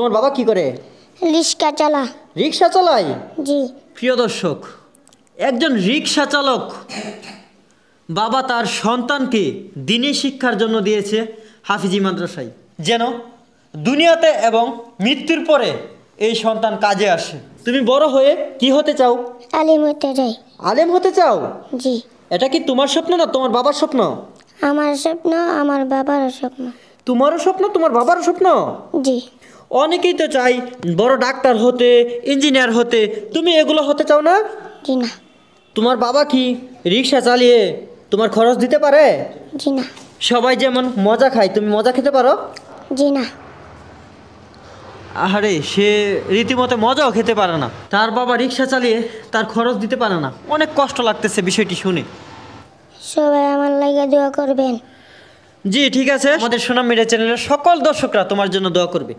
তোমার বাবা কি করে রিক্সা চালা রিক্সা চালায় জি প্রিয় দর্শক একজন রিক্সা চালক বাবা তার সন্তানকে দিনে শিক্ষার জন্য দিয়েছে হাফিজি মাদ্রাসায় যেন দুনিয়াতে এবং মৃত্যুর পরে এই সন্তান কাজে আসে তুমি বড় হয়ে কি হতে চাও আলেম হতে চাই আলেম হতে চাও জি এটা কি তোমার স্বপ্ন না তোমার বাবার স্বপ্ন আমার স্বপ্ন আমার বাবারও স্বপ্ন তোমারও স্বপ্ন তোমার বাবারও স্বপ্ন জি অনেকেই তো চাই বড় ডাক্তার হতে ইঞ্জিনিয়ার হতে তুমি এগুলো হতে চাও না তোমার বাবা কি রিক্সা চালিয়ে তোমার খরচ দিতে পারে সবাই যেমন মজা খায় তুমি মজা খেতে পারো আরে না সে রীতিমতো মজাও খেতে পারে না তার বাবা রিক্সা চালিয়ে তার খরচ দিতে পারে না অনেক কষ্ট লাগতেছে বিষয়টি শুনে সবাই আমার লাগে দোয়া করবেন জি ঠিক আছে আমাদের সুনাম মিডিয়া চ্যানেলের সকল দর্শকরা তোমার জন্য দোয়া করবে